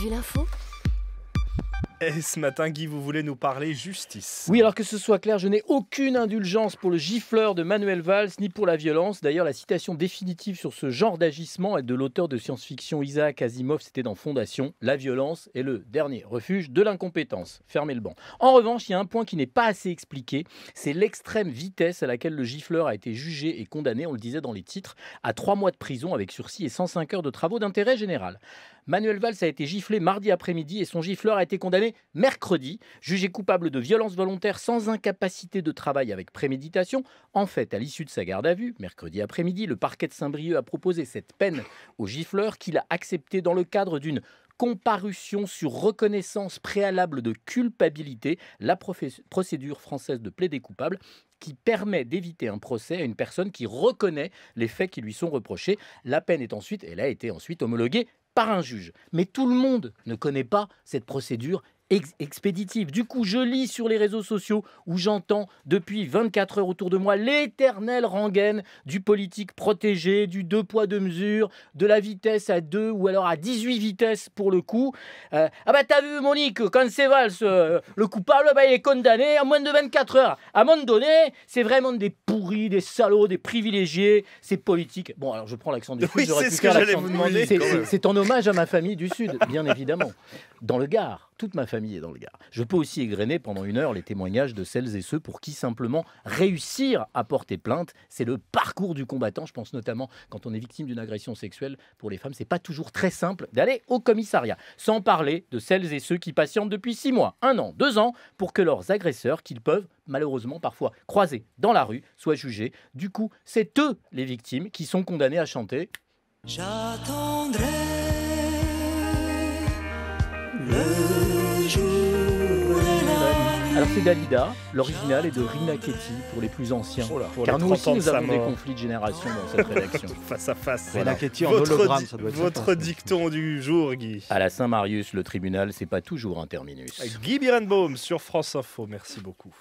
vu l'info et eh, ce matin, Guy, vous voulez nous parler justice. Oui, alors que ce soit clair, je n'ai aucune indulgence pour le gifleur de Manuel Valls ni pour la violence. D'ailleurs, la citation définitive sur ce genre d'agissement est de l'auteur de science-fiction Isaac Asimov, c'était dans Fondation. La violence est le dernier refuge de l'incompétence. Fermez le banc. En revanche, il y a un point qui n'est pas assez expliqué, c'est l'extrême vitesse à laquelle le gifleur a été jugé et condamné, on le disait dans les titres, à trois mois de prison avec sursis et 105 heures de travaux d'intérêt général. Manuel Valls a été giflé mardi après-midi et son gifleur a été condamné mercredi, jugé coupable de violence volontaire sans incapacité de travail avec préméditation. En fait, à l'issue de sa garde à vue, mercredi après-midi, le parquet de Saint-Brieuc a proposé cette peine au gifleur qu'il a accepté dans le cadre d'une comparution sur reconnaissance préalable de culpabilité, la procédure française de plaidé coupable qui permet d'éviter un procès à une personne qui reconnaît les faits qui lui sont reprochés. La peine est ensuite, elle a été ensuite homologuée par un juge. Mais tout le monde ne connaît pas cette procédure expéditive. Du coup, je lis sur les réseaux sociaux où j'entends depuis 24 heures autour de moi l'éternelle rengaine du politique protégé, du deux poids deux mesures, de la vitesse à deux ou alors à 18 vitesses pour le coup. Euh, ah bah t'as vu Monique, quand c'est valse euh, le coupable, bah, il est condamné en moins de 24 heures. À un moment donné, c'est vraiment des pourris, des salauds, des privilégiés, c'est politique. Bon, alors je prends l'accent du oui, Sud, C'est en hommage à ma famille du Sud, bien évidemment dans le Gard. Toute ma famille est dans le Gard. Je peux aussi égrener pendant une heure les témoignages de celles et ceux pour qui simplement réussir à porter plainte, c'est le parcours du combattant. Je pense notamment quand on est victime d'une agression sexuelle pour les femmes, c'est pas toujours très simple d'aller au commissariat. Sans parler de celles et ceux qui patientent depuis six mois, un an, deux ans pour que leurs agresseurs, qu'ils peuvent malheureusement parfois croiser dans la rue, soient jugés. Du coup, c'est eux les victimes qui sont condamnés à chanter. J'attendrai. Alors c'est Dalida, l'original est de Rina Ketty pour les plus anciens. Oh Car nous aussi nous avons des conflits de génération dans cette rédaction. face à face. Rina Ketty en hologramme, ça doit être Votre dicton du jour, Guy. À la Saint-Marius, le tribunal, c'est pas toujours un terminus. Guy Birenbaum sur France Info, merci beaucoup.